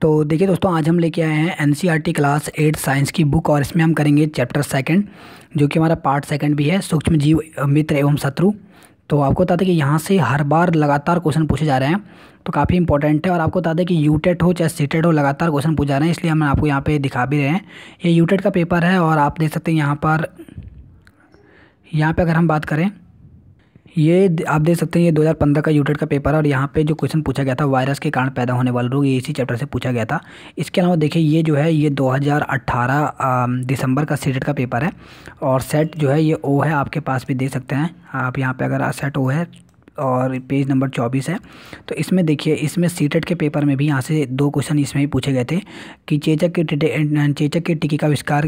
तो देखिए दोस्तों आज हम लेके आए हैं एन क्लास एट साइंस की बुक और इसमें हम करेंगे चैप्टर सेकंड जो कि हमारा पार्ट सेकंड भी है सूक्ष्म जीव मित्र एवं शत्रु तो आपको बता दें कि यहाँ से हर बार लगातार क्वेश्चन पूछे जा रहे हैं तो काफ़ी इंपॉर्टेंट है और आपको बता दें कि यूटेट e हो चाहे सीटेट e हो लगातार क्वेश्चन पूछा रहे हैं इसलिए हम आपको यहाँ पे दिखा भी रहे हैं ये यूटेट e का पेपर है और आप देख सकते हैं यहाँ पर यहाँ पर अगर हम बात करें ये आप देख सकते हैं ये 2015 का यूटेट का पेपर है और यहाँ पे जो क्वेश्चन पूछा गया था वायरस के कारण पैदा होने वाले रोग ये इसी चैप्टर से पूछा गया था इसके अलावा देखिए ये जो है ये 2018 दिसंबर का सीटेट का पेपर है और सेट जो है ये ओ है आपके पास भी देख सकते हैं आप यहाँ पे अगर सेट ओ है और पेज नंबर चौबीस है तो इसमें देखिए इसमें सीटेट के पेपर में भी यहाँ से दो क्वेश्चन इसमें ही पूछे गए थे कि चेचक के चेचक के टिकी का आविष्कार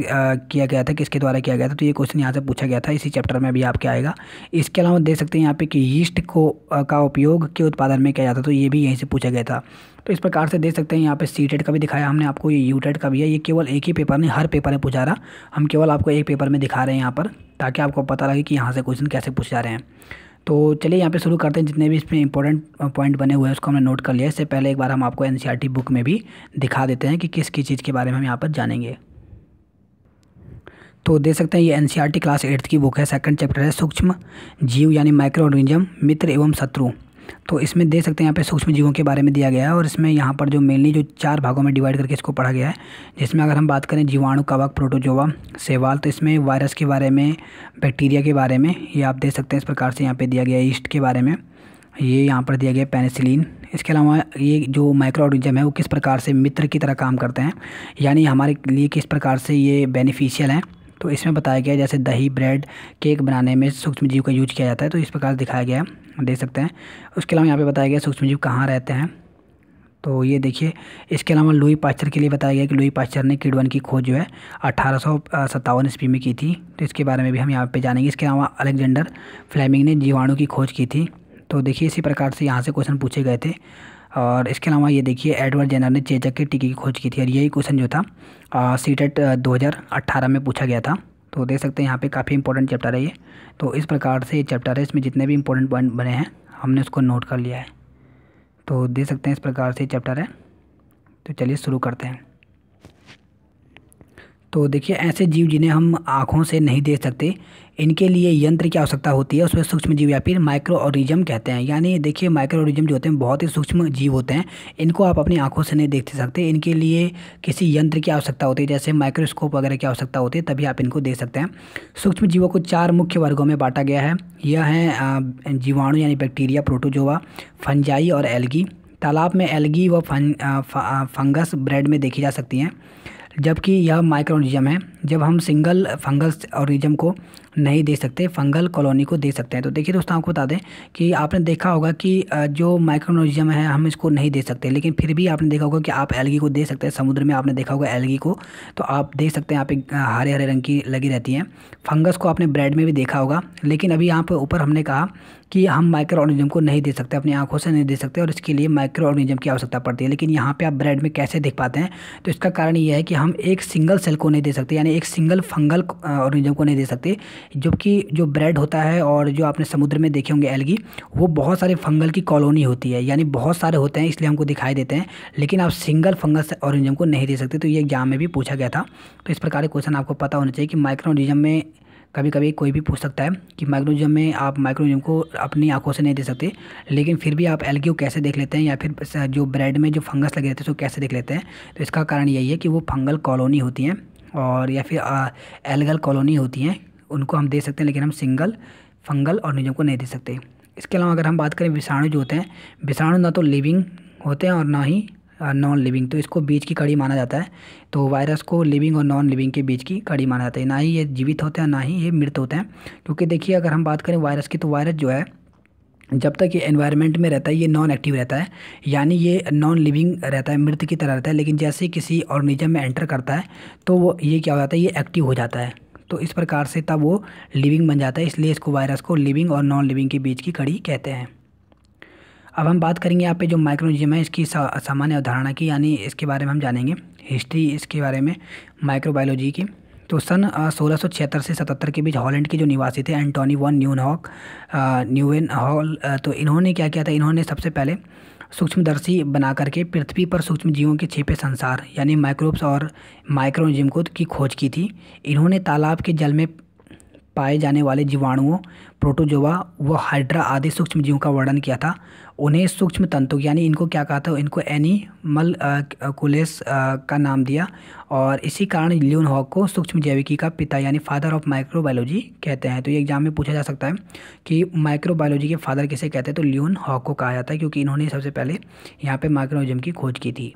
किया गया था किसके द्वारा किया गया था तो ये क्वेश्चन यहाँ से पूछा गया था इसी चैप्टर में भी आपके आएगा इसके अलावा देख सकते हैं यहाँ पे कि यीस्ट को का उपयोग के उत्पादन में किया जाता तो ये भी यहीं से पूछा गया था तो इस प्रकार से देख सकते हैं यहाँ पे सी टेट का भी दिखाया हमने आपको ये यू टेट का भी है ये केवल एक ही पेपर नहीं हर पेपर में पूछा रहा हम केवल आपको एक पेपर में दिखा रहे हैं यहाँ पर ताकि आपको पता लगे कि यहाँ से क्वेश्चन कैसे पूछ जा रहे हैं तो चलिए यहाँ पे शुरू करते हैं जितने भी इसमें इंपॉर्टेंट पॉइंट बने हुए हैं उसको हमने नोट कर लिया इससे पहले एक बार हम आपको एन बुक e में भी दिखा देते हैं कि किस किस चीज़ के बारे में हम यहाँ पर जानेंगे तो देख सकते हैं ये एन क्लास एट्थ की बुक है सेकंड चैप्टर है सूक्ष्म जीव यानी माइक्रो ऑर्गेनिज्म मित्र एवं शत्रु तो इसमें देख सकते हैं यहाँ पे सूक्ष्म जीवों के बारे में दिया गया है और इसमें यहाँ पर जो मेनली जो चार भागों में डिवाइड करके इसको पढ़ा गया है जिसमें अगर हम बात करें जीवाणु कवक प्रोटोजोवा सेवाल तो इसमें वायरस के बारे में बैक्टीरिया के बारे में ये आप देख सकते हैं इस प्रकार से यहाँ पर दिया गया ईस्ट के बारे में ये यहाँ पर दिया गया पेनिसिलिन इसके अलावा ये जो माइक्रो ऑर्गेनिज्म है वो किस प्रकार से मित्र की तरह काम करते हैं यानी हमारे लिए किस प्रकार से ये बेनिफिशियल हैं तो इसमें बताया गया जैसे दही ब्रेड केक बनाने में सूक्ष्म जीव का यूज किया जाता है तो इस प्रकार दिखाया गया है देख सकते हैं उसके अलावा यहाँ पर बताया गया सूक्ष्म जीव कहाँ रहते हैं तो ये देखिए इसके अलावा लुई पाश्चर के लिए बताया गया कि लुई पाश्चर ने किडवन की खोज जो है अठारह सौ सत्तावन ईस्वी में की थी तो इसके बारे में भी हम यहाँ पे जानेंगे इसके अलावा अलेक्जेंडर फ्लेमिंग ने जीवाणु की खोज की थी तो देखिए इसी प्रकार से यहाँ से क्वेश्चन पूछे गए थे और इसके अलावा ये देखिए एडवर्ड जेनर ने चेचक के टिकी की खोज की थी और यही क्वेश्चन जो था सीटेट दो में पूछा गया था तो देख सकते हैं यहाँ पे काफ़ी इंपॉर्टेंट चैप्टर है ये तो इस प्रकार से ये चैप्टर है इसमें जितने भी इंपॉर्टेंट पॉइंट बने हैं हमने उसको नोट कर लिया है तो देख सकते हैं इस प्रकार से चैप्टर है तो चलिए शुरू करते हैं तो देखिए ऐसे जीव जिन्हें हम आँखों से नहीं देख सकते इनके लिए यंत्र की आवश्यकता होती है उसमें सूक्ष्म जीव या फिर माइक्रो ऑरिजम कहते हैं यानी देखिए माइक्रो ऑरिजम जो होते हैं बहुत ही सूक्ष्म जीव होते हैं इनको आप अपनी आंखों से नहीं देख सकते इनके लिए किसी यंत्र की आवश्यकता होती है जैसे माइक्रोस्कोप वगैरह की आवश्यकता होती है तभी आप इनको देख सकते हैं सूक्ष्म जीवों को चार मुख्य वर्गों में बांटा गया है यह है जीवाणु यानी बैक्टीरिया प्रोटोजोवा फंजाई और एल्गी तालाब में एल्गी व फं, फंगस ब्रेड में देखी जा सकती हैं जबकि यह माइक्रो है जब हम सिंगल फंगस ऑर्गेनिज्म को नहीं दे सकते फंगल कॉलोनी को दे सकते हैं तो देखिए दोस्तों आपको बता दें कि आपने देखा होगा कि जो माइक्रोनोजियम है हम इसको नहीं दे सकते लेकिन फिर भी आपने देखा होगा कि आप एलगी को दे सकते हैं समुद्र में आपने देखा होगा एलगी को तो आप देख सकते हैं यहाँ पे हरे हरे रंग की लगी रहती हैं फंगस को आपने ब्रेड में भी देखा होगा लेकिन अभी यहाँ पर ऊपर हमने कहा कि हम माइक्रो ऑर्गेनिज्म को नहीं दे सकते अपनी आंखों से नहीं दे सकते और इसके लिए माइक्रो ऑर्गेनिज्म की आवश्यकता पड़ती है लेकिन यहाँ पे आप ब्रेड में कैसे देख पाते हैं तो इसका कारण यह है कि हम एक सिंगल सेल को नहीं दे सकते यानी एक सिंगल फंगल ऑर्गेनिज्म को नहीं दे सकते जबकि जो ब्रेड होता है और जो आपने समुद्र में देखे होंगे एलगी वो बहुत सारे फंगल की कॉलोनी होती है यानी बहुत सारे होते हैं इसलिए हमको दिखाई देते हैं लेकिन आप सिंगल फंगस ऑरेंजम को नहीं दे सकते तो ये एग्जाम में भी पूछा गया था तो इस प्रकार के क्वेश्चन आपको पता होना चाहिए कि माइक्रोनिजम में कभी कभी कोई भी पूछ सकता है कि माइक्रोनिजम में आप माइक्रोनिजम को अपनी आंखों से नहीं दे सकते लेकिन फिर भी आप एलगी को कैसे देख लेते हैं या फिर जो ब्रेड में जो फंगस लगे रहते हैं उसको कैसे देख लेते हैं तो इसका कारण यही है कि वो फंगल कॉलोनी होती हैं और या फिर एलगल कॉलोनी होती हैं उनको हम दे सकते हैं लेकिन हम सिंगल फंगल और निजम को नहीं दे सकते इसके अलावा अगर हम बात करें विषाणु जो होते हैं विषाणु ना तो लिविंग होते हैं और ना ही नॉन लिविंग तो इसको बीज की कड़ी माना जाता है तो वायरस को लिविंग और नॉन लिविंग के बीच की कड़ी माना जाता है ना ही ये जीवित होते हैं ना ही ये मृत होते हैं क्योंकि देखिए अगर हम बात करें वायरस की तो वायरस जो है जब तक ये एनवायरनमेंट में रहता है ये नॉन एक्टिव रहता है यानी ये नॉन लिविंग रहता है मृत की तरह रहता है लेकिन जैसे किसी ऑर्गेनिज्म में एंटर करता है तो वो ये क्या हो जाता है ये एक्टिव हो जाता है तो इस प्रकार से तब वो लिविंग बन जाता है इसलिए इसको वायरस को लिविंग और नॉन लिविंग के बीच की कड़ी कहते हैं अब हम बात करेंगे यहाँ पे जो माइक्रोजिम है इसकी सामान्य अवधारणा की यानी इसके बारे में हम जानेंगे हिस्ट्री इसके बारे में माइक्रोबायोलॉजी की तो सन सोलह से सतहत्तर के बीच हॉलैंड के जो निवासी थे एंटोनी वन न्यूनहॉक न्यूवेन हॉल तो इन्होंने क्या किया था इन्होंने सबसे पहले सूक्ष्मदर्शी बना करके पृथ्वी पर सूक्ष्म जीवों के छिपे संसार यानी माइक्रोब्स और माइक्रोजिम की खोज की थी इन्होंने तालाब के जल में पाए जाने वाले जीवाणुओं प्रोटोजोवा व हाइड्रा आदि सूक्ष्म जीवों का वर्णन किया था उन्हें सूक्ष्म तंतु यानी इनको क्या कहा था इनको एनिमल कुलेस का नाम दिया और इसी कारण लियोन हॉक को सूक्ष्म जैविकी का पिता यानी फादर ऑफ माइक्रोबायोलॉजी कहते हैं तो ये एग्जाम में पूछा जा सकता है कि माइक्रोबायोलॉजी के फादर किसे कहते हैं तो लियोन हॉक को कहा जाता है क्योंकि इन्होंने सबसे पहले यहाँ पर माइक्रोजम की खोज की थी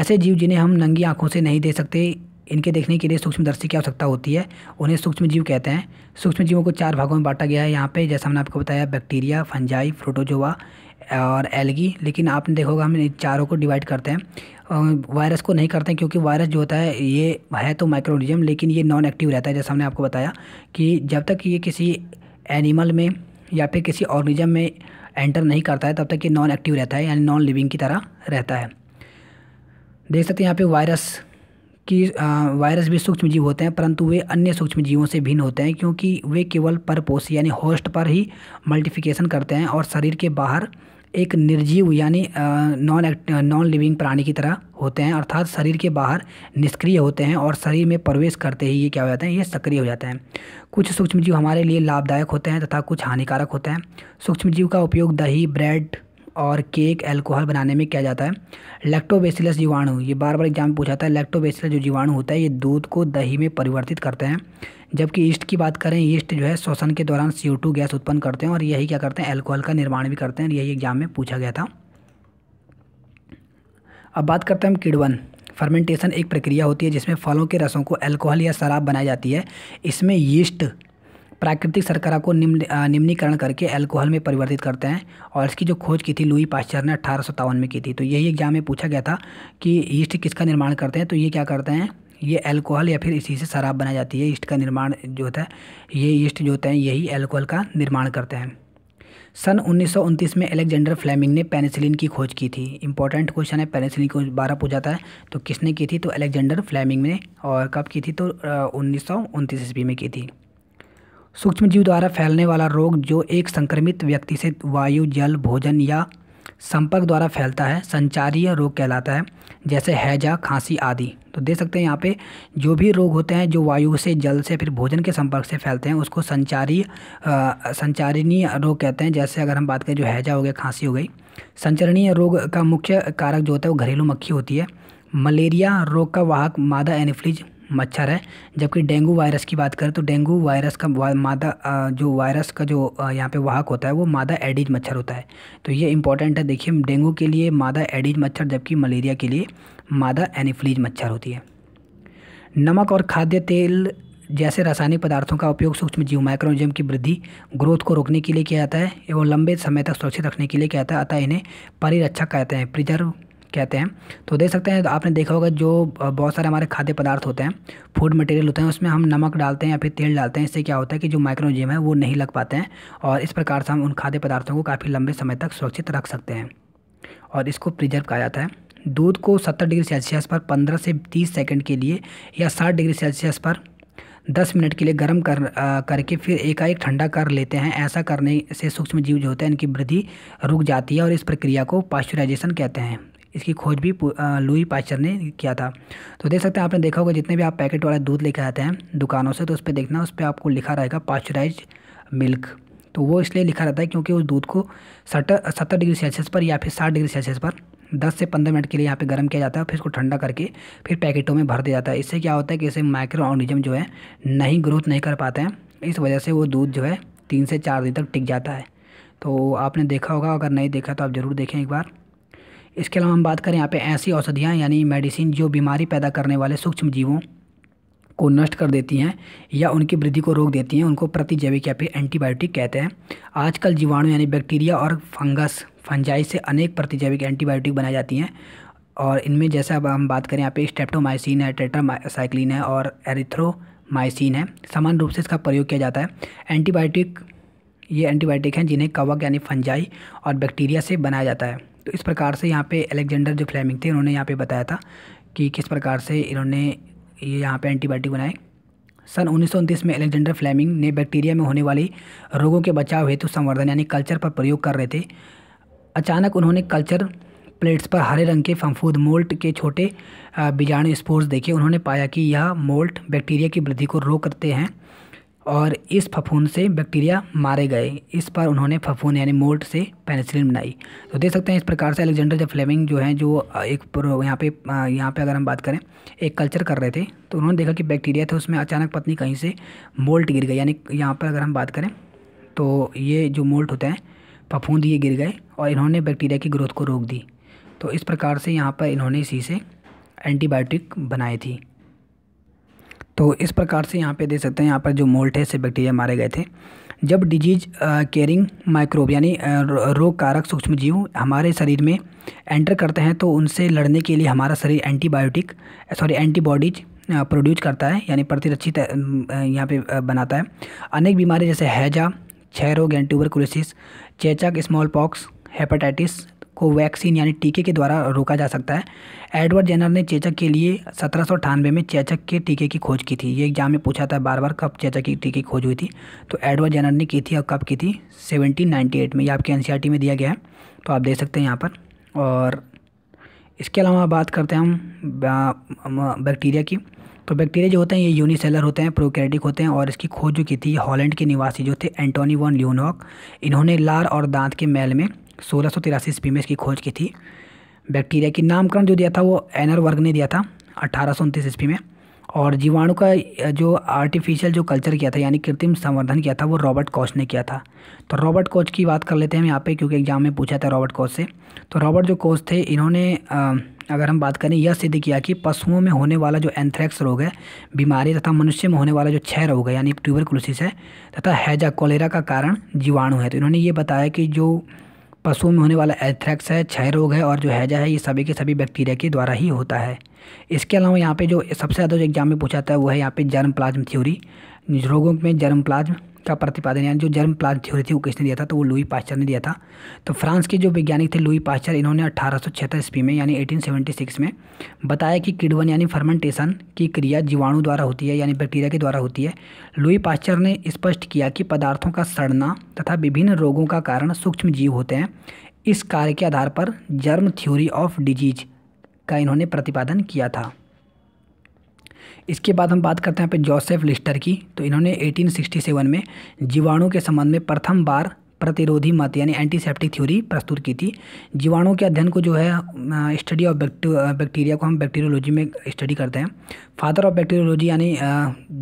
ऐसे जीव जिन्हें हम नंगी आँखों से नहीं दे सकते इनके देखने के लिए सूक्ष्मदर्शी की आवश्यकता होती है उन्हें सूक्ष्म जीव कहते हैं सूक्ष्म जीवों को चार भागों में बांटा गया है यहाँ पे जैसा हमने आपको बताया बैक्टीरिया फंजाई फ्रोटोजोवा और एलगी लेकिन आपने देखोगा हम इन चारों को डिवाइड करते हैं वायरस को नहीं करते हैं क्योंकि वायरस जो होता है ये है तो माइक्रोनिज़म लेकिन ये नॉन एक्टिव रहता है जैसा हमने आपको बताया कि जब तक ये किसी एनिमल में या फिर किसी ऑर्गनिजम में एंटर नहीं करता है तब तक ये नॉन एक्टिव रहता है यानी नॉन लिविंग की तरह रहता है देख सकते हैं यहाँ पे वायरस कि वायरस भी सूक्ष्म जीव होते हैं परंतु वे अन्य सूक्ष्म जीवों से भिन्न होते हैं क्योंकि वे केवल परपोष यानी होस्ट पर ही मल्टीफिकेशन करते हैं और शरीर के बाहर एक निर्जीव यानी नॉन नॉन लिविंग प्राणी की तरह होते हैं अर्थात शरीर के बाहर निष्क्रिय होते हैं और शरीर में प्रवेश करते ही ये क्या हो जाते हैं ये सक्रिय हो जाते हैं कुछ सूक्ष्म जीव हमारे लिए लाभदायक होते हैं तथा कुछ हानिकारक होते हैं सूक्ष्म जीव का उपयोग दही ब्रेड और केक अल्कोहल बनाने में क्या जाता है लैक्टोबेसिलस जीवाणु ये बार बार एग्जाम में पूछा था लैक्टोबेसिलस जो जीवाणु होता है ये दूध को दही में परिवर्तित करते हैं जबकि ईस्ट की बात करें ईस्ट जो है श्वसन के दौरान सी गैस उत्पन्न करते हैं और यही क्या करते हैं एल्कोहल का निर्माण भी करते हैं यही एग्जाम में पूछा गया था अब बात करते हैं हम किडवन फर्मेंटेशन एक प्रक्रिया होती है जिसमें फलों के रसों को अल्कोहल या शराब बनाई जाती है इसमें यीस्ट प्राकृतिक शर्करा को निम्न निम्नीकरण करके अल्कोहल में परिवर्तित करते हैं और इसकी जो खोज की थी लुई पाश्चर ने अठारह में की थी तो यही एग्जाम में पूछा गया था कि ईस्ट किसका निर्माण करते हैं तो ये क्या करते हैं ये अल्कोहल या फिर इसी से शराब बनाई जाती है ईस्ट का निर्माण जो होता है ये ईस्ट जो होते हैं यही अल्कोहल का निर्माण करते हैं सन उन्नीस में एलेक्जेंडर फ्लेमिंग ने पेनिसिलिन की खोज की थी इंपॉर्टेंट क्वेश्चन है पेनिसिलिन को बारह पूछा जाता है तो किसने की थी तो एलेक्जेंडर फ्लेमिंग ने और कब की थी तो उन्नीस ईस्वी में की थी सूक्ष्म जीव द्वारा फैलने वाला रोग जो एक संक्रमित व्यक्ति से वायु जल भोजन या संपर्क द्वारा फैलता है संचारीय रोग कहलाता है जैसे हैजा खांसी आदि तो देख सकते हैं यहाँ पे जो भी रोग होते हैं जो वायु से जल से फिर भोजन के संपर्क से फैलते हैं उसको संचारी संचारिणीय रोग कहते हैं जैसे अगर हम बात करें जो हैजा हो गया खांसी हो गई संचरणीय रोग का मुख्य कारक जो होता है वो घरेलू मक्खी होती है मलेरिया रोग का वाहक मादा एनिफ्लिज मच्छर है जबकि डेंगू वायरस की बात करें तो डेंगू वायरस का वा, मादा जो वायरस का जो यहाँ पे वाहक होता है वो मादा एडिज मच्छर होता है तो ये इंपॉर्टेंट है देखिए डेंगू के लिए मादा एडिज मच्छर जबकि मलेरिया के लिए मादा एनिफ्लीज मच्छर होती है नमक और खाद्य तेल जैसे रासायनिक पदार्थों का उपयोग सूक्ष्म जीव माइक्रोजियम की वृद्धि ग्रोथ को रोकने के लिए किया जाता है एवं लंबे समय तक सुरक्षित रखने के लिए किया जाता है अतः इन्हें परिरक्षक कहते हैं प्रिजर्व कहते हैं तो देख सकते हैं तो आपने देखा होगा जो बहुत सारे हमारे खाद्य पदार्थ होते हैं फूड मटेरियल होते हैं उसमें हम नमक डालते हैं या फिर तेल डालते हैं इससे क्या होता है कि जो माइक्रोजिम है वो नहीं लग पाते हैं और इस प्रकार से हम उन खाद्य पदार्थों को काफ़ी लंबे समय तक सुरक्षित रख सकते हैं और इसको प्रिजर्व कहा जाता है दूध को सत्तर डिग्री सेल्सियस पर पंद्रह से तीस सेकेंड के लिए या साठ डिग्री सेल्सियस पर दस मिनट के लिए गर्म कर आ, करके फिर एकाएक ठंडा कर लेते हैं ऐसा करने से सूक्ष्म जीव जो होते हैं इनकी वृद्धि रुक जाती है और इस प्रक्रिया को पाश्चुराइजेशन कहते हैं इसकी खोज भी लुई पाचर ने किया था तो देख सकते हैं आपने देखा होगा जितने भी आप पैकेट वाला दूध लेकर आते हैं दुकानों से तो उस पर देखना उस पर आपको लिखा रहेगा पास्चराइज मिल्क तो वो इसलिए लिखा रहता है क्योंकि उस दूध को सत्तर सत्तर डिग्री सेल्सियस पर या फिर साठ डिग्री सेल्सियस पर दस से पंद्रह मिनट के लिए यहाँ पे गर्म किया जाता है फिर उसको ठंडा करके फिर पैकेटों में भर दिया जाता है इससे क्या होता है कि इसे माइक्रो ऑर्गेनिज्म जो है नहीं ग्रोथ नहीं कर पाते हैं इस वजह से वो दूध जो है तीन से चार दिन तक टिक जाता है तो आपने देखा होगा अगर नहीं देखा तो आप ज़रूर देखें एक बार इसके अलावा हम बात करें यहाँ पे ऐसी औषधियाँ यानी मेडिसिन जो बीमारी पैदा करने वाले सूक्ष्म जीवों को नष्ट कर देती हैं या उनकी वृद्धि को रोक देती हैं उनको प्रतिजैविक या फिर एंटीबायोटिक कहते हैं आजकल जीवाणु यानी बैक्टीरिया और फंगस फंजाई से अनेक प्रतिजैविक एंटीबायोटिक बनाई जाती हैं और इनमें जैसा अब हम बात करें यहाँ पे स्टेप्टोमाइसिन है टेट्रामाइसाइक्लिन है और एरिथ्रोमाइसिन है समान रूप से इसका प्रयोग किया जाता है एंटीबायोटिक ये एंटीबायोटिक हैं जिन्हें कवक यानी फंजाई और बैक्टीरिया से बनाया जाता है तो इस प्रकार से यहाँ पे अलेक्जेंडर जो फ्लेमिंग थे उन्होंने यहाँ पे बताया था कि किस प्रकार से इन्होंने ये यहाँ पे एंटीबायोटिक बनाए सन उन्नीस में अलेक्जेंडर फ्लेमिंग ने बैक्टीरिया में होने वाले रोगों के बचाव हेतु संवर्धन यानी कल्चर पर प्रयोग कर रहे थे अचानक उन्होंने कल्चर प्लेट्स पर हरे रंग के फंफूद मोल्ट के छोटे बीजाणु स्पोर्स देखे उन्होंने पाया कि यह मोल्ट बैक्टीरिया की वृद्धि को रोक करते हैं और इस फफूंद से बैक्टीरिया मारे गए इस पर उन्होंने फफूंद यानी मोल्ट से पेनिसिलिन बनाई तो देख सकते हैं इस प्रकार से अलेक्जेंडर जब फ्लेमिंग जो है जो एक यहाँ पे यहाँ पे अगर हम बात करें एक कल्चर कर रहे थे तो उन्होंने देखा कि बैक्टीरिया थे उसमें अचानक पत्नी कहीं से मोल्ट गिर गई यानी यहाँ पर अगर हम बात करें तो ये जो मोल्ट होता है फफूंद ये गिर गए और इन्होंने बैक्टीरिया की ग्रोथ को रोक दी तो इस प्रकार से यहाँ पर इन्होंने इसी से एंटीबायोटिक बनाई थी तो इस प्रकार से यहाँ पे देख सकते हैं यहाँ पर जो मोल्ट है से बैक्टीरिया मारे गए थे जब डिजीज केयरिंग माइक्रोब यानी रोग कारक सूक्ष्म जीव हमारे शरीर में एंटर करते हैं तो उनसे लड़ने के लिए हमारा शरीर एंटीबायोटिक सॉरी एंटीबॉडीज प्रोड्यूस करता है यानी प्रतिरक्षित यहाँ पे बनाता है अनेक बीमारी जैसे हैजा क्षय रोग एंटूबरकुलोसिस चेचक स्मॉल पॉक्स हेपेटाइटिस को वैक्सीन यानी टीके के द्वारा रोका जा सकता है एडवर्ड जेनर ने चेचक के लिए सत्रह में चेचक के टीके की खोज की थी ये एग्जाम में पूछा था बार बार कब चेचक की टीके की खोज हुई थी तो एडवर्ड जेनर ने की थी और कब की थी 1798 में ये आपके एन में दिया गया है तो आप देख सकते हैं यहाँ पर और इसके अलावा बात करते हैं हम बैक्टीरिया की तो बैक्टीरिया जो होते हैं ये यूनिसेलर होते हैं प्रोकैरियोटिक होते हैं और इसकी खोज जो की थी हॉलैंड के निवासी जो थे एंटोनी वन ल्यूनॉक इन्होंने लार और दांत के मैल में सोलह सौ तिरासी ईस्वी में इसकी खोज की थी बैक्टीरिया की नामकरण जो दिया था वो एनर वर्ग ने दिया था अठारह सौ उनतीस ईस्वी में और जीवाणु का जो आर्टिफिशियल जो कल्चर किया था यानी कृत्रिम संवर्धन किया था वो रॉबर्ट कोच ने किया था तो रॉबर्ट कोच की बात कर लेते हैं हम यहाँ पे क्योंकि एग्जाम में पूछा था रॉबर्ट कोच से तो रॉबर्ट जो कोच थे इन्होंने अगर हम बात करें यह सिद्ध किया कि पशुओं में होने वाला जो एंथ्रैक्स रोग है बीमारी तथा मनुष्य में होने वाला जो क्षय रोग है यानी ट्यूबर है तथा हैजा कोलेरा का कारण जीवाणु है तो इन्होंने ये बताया कि जो पशुओं में होने वाला एथ्रैक्स है क्षय रोग है और जो हैजा है ये सभी के सभी बैक्टीरिया के द्वारा ही होता है इसके अलावा यहाँ पे जो सबसे ज़्यादा जो एग्जाम में पूछा जाता है वो है यहाँ पे जर्म प्लाज्म थ्योरी रोगों में जर्म प्लाज्म का प्रतिपादन यानी जो जर्म प्लाज थ्योरी थी वो किसने दिया था तो वो लुई पाश्चर ने दिया था तो फ्रांस के जो वैज्ञानिक थे लुई पाश्चर इन्होंने अठारह सौ ईस्वी में यानी 1876 में बताया कि किडवन यानी फर्मेंटेशन की क्रिया जीवाणु द्वारा होती है यानी बैक्टीरिया के द्वारा होती है लुई पाश्चर ने स्पष्ट किया कि पदार्थों का सड़ना तथा विभिन्न रोगों का कारण सूक्ष्म जीव होते हैं इस कार्य के आधार पर जर्म थ्योरी ऑफ डिजीज का इन्होंने प्रतिपादन किया था इसके बाद हम बात करते हैं यहाँ पे जोसेफ लिस्टर की तो इन्होंने 1867 में जीवाणु के संबंध में प्रथम बार प्रतिरोधी मत यानी एंटीसेप्टिक थ्योरी प्रस्तुत की थी जीवाणु के अध्ययन को जो है स्टडी ऑफ बैक्टीरिया को हम बैक्टीरियोलॉजी में स्टडी करते हैं फादर ऑफ बैक्टीरियोलॉजी यानी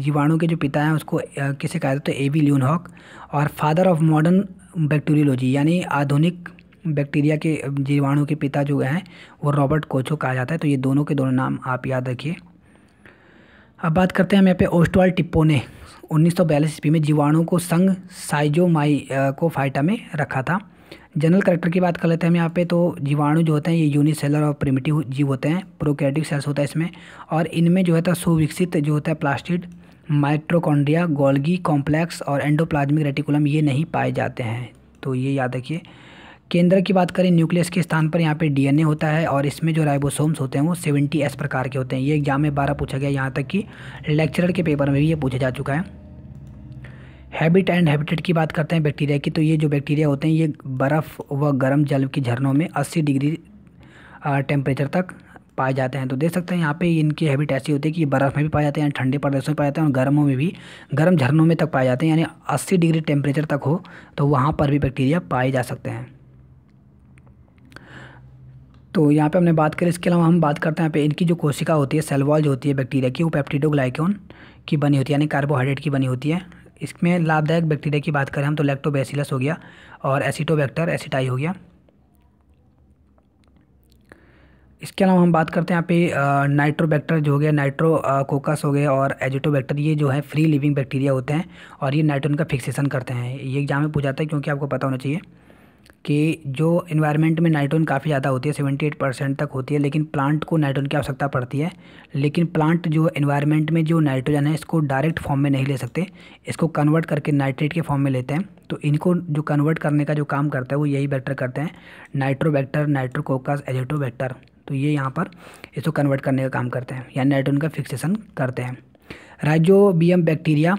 जीवाणु के जो पिता हैं उसको किसे कहा जाता है ए वी ल्यूनहॉक और फादर ऑफ मॉडर्न बैक्टीरियोलॉजी यानी आधुनिक बैक्टीरिया के जीवाणु के पिता जो हैं वो रॉबर्ट कोचो कहा जाता है तो ये दोनों के दोनों नाम आप याद रखिए अब बात करते हैं हम यहाँ पे ओस्टवाल टिप्पो ने उन्नीस सौ बयालीस ईस्वी में जीवाणु को संग साइजोमाई को फाइटा में रखा था जनरल करेक्टर की बात कर लेते हैं हम यहाँ पे तो जीवाणु जो होते हैं ये यूनिसेलर और प्रिमिटिव जीव होते हैं प्रोकैटिक सेल्स होता है इसमें और इनमें जो है था तो सुविकसित जो होता है प्लास्टिड माइट्रोकॉन्ड्रिया गोल्गी कॉम्प्लेक्स और एंडोप्लाज्मिक रेटिकुलम ये नहीं पाए जाते हैं तो ये याद रखिए केंद्र की बात करें न्यूक्लियस के स्थान पर यहाँ पे डीएनए होता है और इसमें जो राइबोसोम्स होते हैं वो सेवेंटी एस प्रकार के होते हैं ये एग्जाम में बारह पूछा गया यहाँ तक कि लेक्चरर के पेपर में भी ये पूछा जा चुका है हैबिट एंड हैबिटेट की बात करते हैं बैक्टीरिया की तो ये जो बैक्टीरिया होते हैं ये बर्फ़ व गर्म जल के झरनों में अस्सी डिग्री टेम्परेचर तक पाए जाते हैं तो देख सकते हैं यहाँ पे इनकी हैबिट ऐसी होती है कि बर्फ़ में भी पाए जाते हैं ठंडे प्रदेशों में पाए जाते हैं और गर्मों में भी गर्म झरनों में तक पाए जाते हैं यानी 80 डिग्री टेम्परेचर तक हो तो वहाँ पर भी बैक्टीरिया पाए जा सकते हैं तो यहाँ पे हमने बात करी इसके अलावा हम बात करते हैं यहाँ पे इनकी जो कोशिका होती है सेलवॉल जो होती है बैक्टीरिया की वो पैप्टीडोग्लाइकोन की बनी होती है यानी कार्बोहाइड्रेट की बनी होती है इसमें लाभदायक बैक्टीरिया की बात करें हम तो लैक्टोबैसिलस हो गया और एसिटोबैक्टर एसिटाई हो गया इसके अलावा हम बात करते हैं यहाँ पे नाइट्रोबैक्टर जो हो गया नाइट्रो कोकस हो गया और एजिटोबैक्टर ये जो है फ्री लिविंग बैक्टीरिया होते हैं और ये नाइट्रोन का फिक्सेशन करते हैं ये एग्जाम में पूछा जाता है क्योंकि आपको पता होना चाहिए कि जो इन्वायरमेंट में नाइट्रोजन काफ़ी ज़्यादा होती है सेवेंटी एट परसेंट तक होती है लेकिन प्लांट को नाइट्रोजन की आवश्यकता पड़ती है लेकिन प्लांट जो इन्वायरमेंट में जो नाइट्रोजन है इसको डायरेक्ट फॉर्म में नहीं ले सकते इसको कन्वर्ट करके नाइट्रेट के फॉर्म में लेते हैं तो इनको जो कन्वर्ट करने का जो काम करता है वो यही बैक्टर करते हैं नाइट्रोबैक्टर नाइट्रोकोकस एजेटोबैक्टर तो ये यहाँ पर इसको कन्वर्ट करने का काम करते हैं या नाइट्रोजन का फिक्सेशन करते हैं राइजोबियम बैक्टीरिया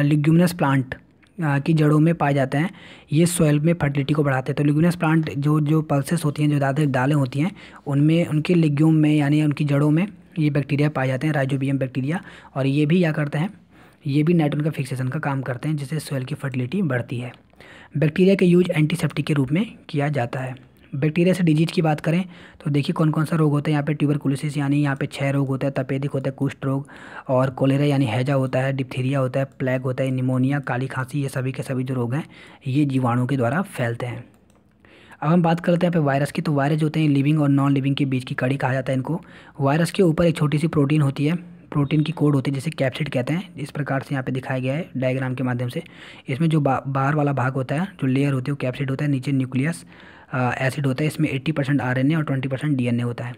लिग्यूमिनस प्लांट की जड़ों में पाए जाते हैं ये सॉइल में फर्टिलिटी को बढ़ाते हैं तो लिग्यूनस प्लांट जो जो पल्सेस होती हैं जो दादे दालें होती हैं उनमें उनके लिग्यूम में यानी उनकी जड़ों में ये बैक्टीरिया पाए जाते हैं राइजोबियम बैक्टीरिया और ये भी क्या करते हैं ये भी नाइट्रोजन का फिक्सेशन का काम करते हैं जिससे सोयल की फर्टिलिटी बढ़ती है बैक्टीरिया के यूज एंटीसेप्टिक के रूप में किया जाता है बैक्टीरिया से डिजीज की बात करें तो देखिए कौन कौन सा रोग होता है यहाँ पे ट्यूबरकुलोसिस यानी यहाँ पे छह रोग होता है तपेदिक होता है कुष्ठ रोग और कोलेरा यानी हैजा होता है डिप्थीरिया होता है प्लेग होता है निमोनिया काली खांसी ये सभी के सभी जो रोग हैं ये जीवाणु के द्वारा फैलते हैं अब हम बात करते हैं यहाँ पे वायरस की तो वायरस होते हैं लिविंग और नॉन लिविंग के बीच की कड़ी कहा जाता है इनको वायरस के ऊपर एक छोटी सी प्रोटीन होती है प्रोटीन की कोड होती है जिसे कैप्सिड कहते हैं इस प्रकार से यहाँ पे दिखाया गया है डायग्राम के माध्यम से इसमें जो बा, बाहर वाला भाग होता है जो लेयर होती है वो कैप्सिड होता है नीचे न्यूक्लियस एसिड होता है इसमें 80 परसेंट आर और 20 परसेंट डी होता है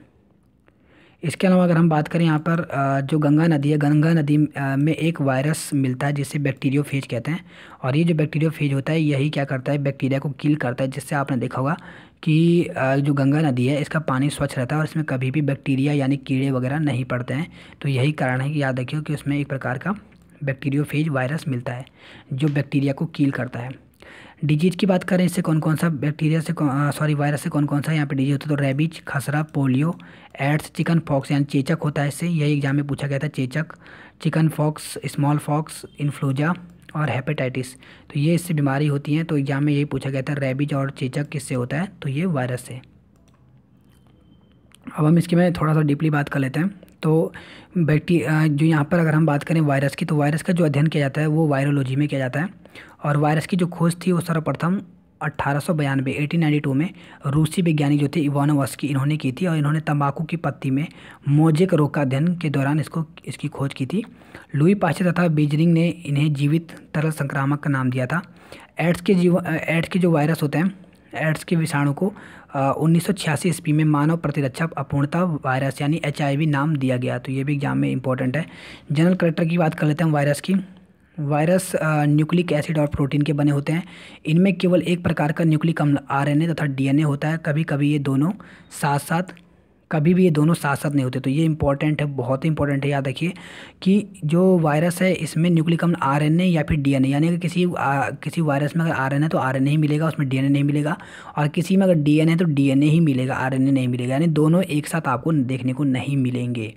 इसके अलावा अगर हम बात करें यहाँ पर जो गंगा नदी है गंगा नदी में एक वायरस मिलता है जिसे फेज कहते हैं और ये जो बैक्टीरियो फेज होता है यही क्या करता है बैक्टीरिया को किल करता है जिससे आपने देखा होगा कि जो गंगा नदी है इसका पानी स्वच्छ रहता है और इसमें कभी भी बैक्टीरिया यानी कीड़े वगैरह नहीं पड़ते हैं तो यही कारण है कि याद रखियो कि उसमें एक प्रकार का बैक्टीरियो वायरस मिलता है जो बैक्टीरिया को कील करता है डिजीज़ की बात करें इससे कौन कौन सा बैक्टीरिया से सॉरी वायरस से कौन कौन सा यहाँ पे डिजीज़ होता है तो रेबिज खसरा पोलियो एड्स चिकन फॉक्स यानी चेचक होता है इससे यही एग्जाम में पूछा गया था चेचक chickenpox smallpox influenza और हेपेटाइटिस तो ये इससे बीमारी होती हैं तो एग्जाम में यही पूछा गया था रेबिज और चेचक किससे होता है तो ये वायरस से अब हम इसके में थोड़ा सा डीपली बात कर लेते हैं तो बैक्टी जो यहाँ पर अगर हम बात करें वायरस की तो वायरस का जो अध्ययन किया जाता है वो वायरोलॉजी में किया जाता है और वायरस की जो खोज थी वो सर्वप्रथम अट्ठारह सौ बयानवे एटीन नाइन्टी टू में रूसी वैज्ञानिक जो थे इवानोवस्की इन्होंने की थी और इन्होंने तंबाकू की पत्ती में मोजेक रोग का अध्ययन के दौरान इसको इसकी खोज की थी लुई पाचे तथा बीजरिंग ने इन्हें जीवित तरल संक्रामक का नाम दिया था एड्स के जीव एड्स के जो वायरस होते हैं एड्स के विषाणु को उन्नीस सौ छियासी ईस्वी में मानव प्रतिरक्षा अपूर्णता वायरस यानी एच नाम दिया गया तो ये भी एग्जाम में इंपॉर्टेंट है जनरल कलेक्टर की बात कर लेते हैं वायरस की वायरस न्यूक्लिक एसिड और प्रोटीन के बने होते हैं इनमें केवल एक प्रकार का न्यूक्लिक अम्ल आरएनए तथा डीएनए होता है कभी कभी ये दोनों साथ साथ कभी भी ये दोनों साथ साथ नहीं होते तो ये इंपॉर्टेंट है बहुत ही इंपॉर्टेंट है याद रखिए कि जो वायरस है इसमें न्यूक्लिक अम्ल आर या फिर डी यानी कि किसी आ, किसी वायरस में अगर आर तो आर ही मिलेगा उसमें डी नहीं मिलेगा और किसी में अगर डी है तो डी ही मिलेगा आर नहीं मिलेगा यानी दोनों एक साथ आपको देखने को नहीं मिलेंगे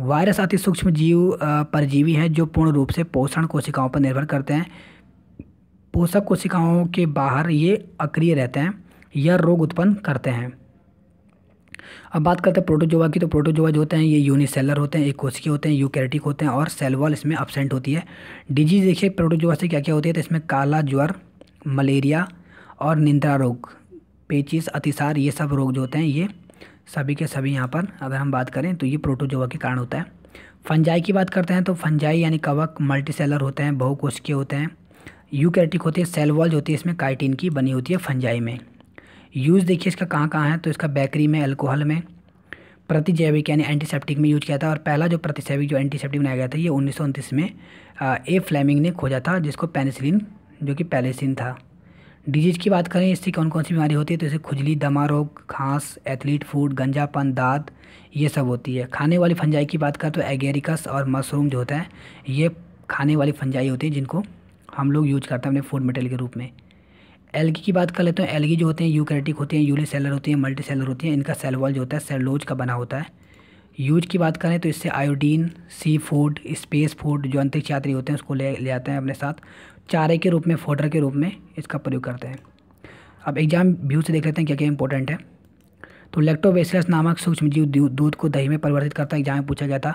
वायरस अति सूक्ष्म जीव परजीवी हैं जो पूर्ण रूप से पोषण कोशिकाओं पर निर्भर करते हैं पोषक कोशिकाओं के बाहर ये अक्रिय रहते हैं या रोग उत्पन्न करते हैं अब बात करते हैं प्रोटोजोवा की तो प्रोटोजोवा जो होते हैं ये यूनिसेलर होते हैं एक कोशिकी होते हैं यूकेरेटिक होते हैं और सेलवॉल इसमें अपसेंट होती है डिजीज देखिए प्रोटोजोवा से क्या क्या होती है तो इसमें काला ज्वर मलेरिया और निंद्रा रोग पेचिस अतिसार ये सब रोग जो होते हैं ये सभी के सभी यहाँ पर अगर हम बात करें तो ये प्रोटोजोवा के कारण होता है फंजाई की बात करते हैं तो फंजाई यानी कवक मल्टी सेलर होते हैं बहुकोशिकीय होते हैं यूकैरेटिक होती है सेल वॉल जो होती है इसमें काइटिन की बनी होती है फंजाई में यूज़ देखिए इसका कहाँ कहाँ है तो इसका बैकरी में अल्कोहल में प्रतिजैविक यानी एंटीसेप्टिक में यूज किया था और पहला जो प्रतिजैविक जो एंटीसेप्टिक बनाया गया था ये उन्नीस में ए फ्लेमिंग ने खोजा था जिसको पेनिसिलिन जो कि पेलेसिन था डिजीज की बात करें इससे कौन कौन सी बीमारी होती है तो जैसे खुजली दमा रोग खांस एथलीट फूड गंजापन दाद ये सब होती है खाने वाली फंजाई की बात करें तो एगेरिकस और मशरूम जो होता है ये खाने वाली फंजाई होती है जिनको हम लोग यूज करते हैं अपने फूड मटेरियल के रूप में एलगी की बात कर लेते हैं एलगी जो होते हैं यूकेरेटिक होते हैं यूली सेलर होती हैं मल्टी सेलर होती हैं इनका सेलवॉल जो होता है सेलोज का बना होता है यूज की बात करें तो इससे आयोडीन सी फूड स्पेस फूड जो अंतरिक्ष यात्री होते हैं उसको ले ले जाते हैं अपने साथ चारे के रूप में फोडर के रूप में इसका प्रयोग करते हैं अब एग्जाम व्यू से देख लेते हैं क्या क्या इंपॉर्टेंट है तो लैक्टोबेसिलस नामक सूक्ष्मजीव दूध को दही में परिवर्तित करता एग्जाम में पूछा गया था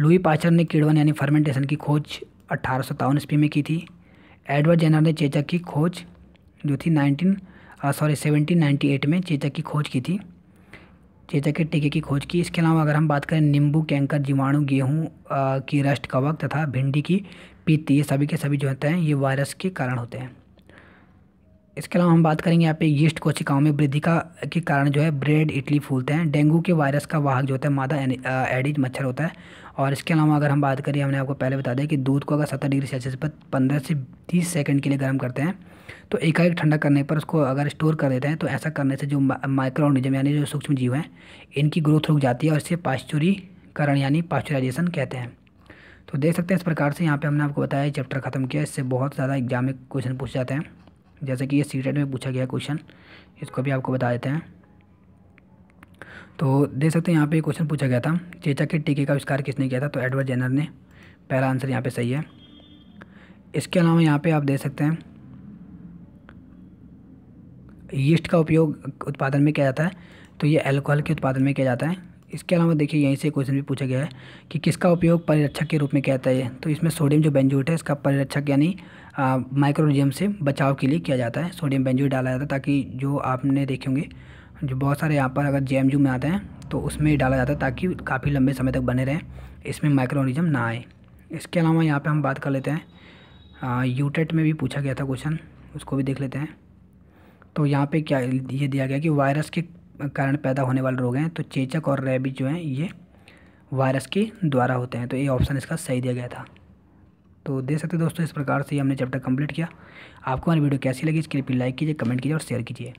लुई पाचर ने किड़वन यानी फर्मेंटेशन की खोज अट्ठारह सौ ईस्वी में की थी एडवर्ड जेनर ने चेचक की खोज जो थी nineteen sorry seventeen ninety eight में चेचक की खोज की थी चेचक के टीके की खोज की इसके अलावा अगर हम बात करें नींबू कैंकर जीवाणु गेहूँ की रष्ट कवक तथा भिंडी की पीती ये सभी के सभी जो होते हैं ये वायरस के कारण होते हैं इसके अलावा हम बात करेंगे यहाँ पे यीस्ट कोशिकाओं में वृद्धि का के कारण जो है ब्रेड इडली फूलते हैं डेंगू के वायरस का वाहक जो होता है मादा एडिज मच्छर होता है और इसके अलावा अगर हम बात करें हमने आपको पहले बता दिया कि दूध को अगर सत्तर डिग्री सेल्सियस पर पंद्रह से तीस सेकंड के लिए गर्म करते हैं तो एकाएक ठंडा करने पर उसको अगर स्टोर कर देते हैं तो ऐसा करने से जो माइक्रो ऑर्गेनिज्म यानी जो सूक्ष्म जीव हैं इनकी ग्रोथ रुक जाती है और इसे पाश्चुरीकरण यानी पाश्चुराइजेशन कहते हैं तो देख सकते हैं इस प्रकार से यहाँ पर हमने आपको बताया चैप्टर ख़त्म किया इससे बहुत ज़्यादा एग्जाम में क्वेश्चन पूछ जाते हैं जैसे कि ये सीटेड में पूछा गया क्वेश्चन इसको भी आपको बता देते हैं तो देख सकते हैं यहाँ पे क्वेश्चन पूछा गया था चेचा के टीके का आविष्कार किसने किया था तो एडवर्ड जेनर ने पहला आंसर यहाँ पे सही है इसके अलावा यहाँ पे आप देख सकते हैं यीस्ट का उपयोग उत्पादन में किया जाता है तो ये अल्कोहल के उत्पादन में किया जाता है इसके अलावा देखिए यहीं से क्वेश्चन भी पूछा गया है कि किसका उपयोग परिरक्षक के रूप में किया जाता है तो इसमें सोडियम जो बेंजूट है इसका परिरक्षक यानी माइक्रोजियम से बचाव के लिए किया जाता है सोडियम बेंजोट डाला जाता है ताकि जो आपने देखे होंगे जो बहुत सारे यहाँ पर अगर जे में आते हैं तो उसमें डाला जाता है ताकि काफ़ी लंबे समय तक बने रहें इसमें माइक्रोनिज्म ना आए इसके अलावा यहाँ पर हम बात कर लेते हैं यूटेट e में भी पूछा गया था क्वेश्चन उसको भी देख लेते हैं तो यहाँ पे क्या ये दिया गया कि वायरस के कारण पैदा होने वाले रोग हैं तो चेचक और रेबिज जो हैं ये वायरस के द्वारा होते हैं तो ये ऑप्शन इसका सही दिया गया था तो देख सकते दोस्तों इस प्रकार से ये हमने चैप्टर कंप्लीट किया आपको हमारी वीडियो कैसी लगी इसके लिए लाइक कीजिए कमेंट कीजिए और शेयर कीजिए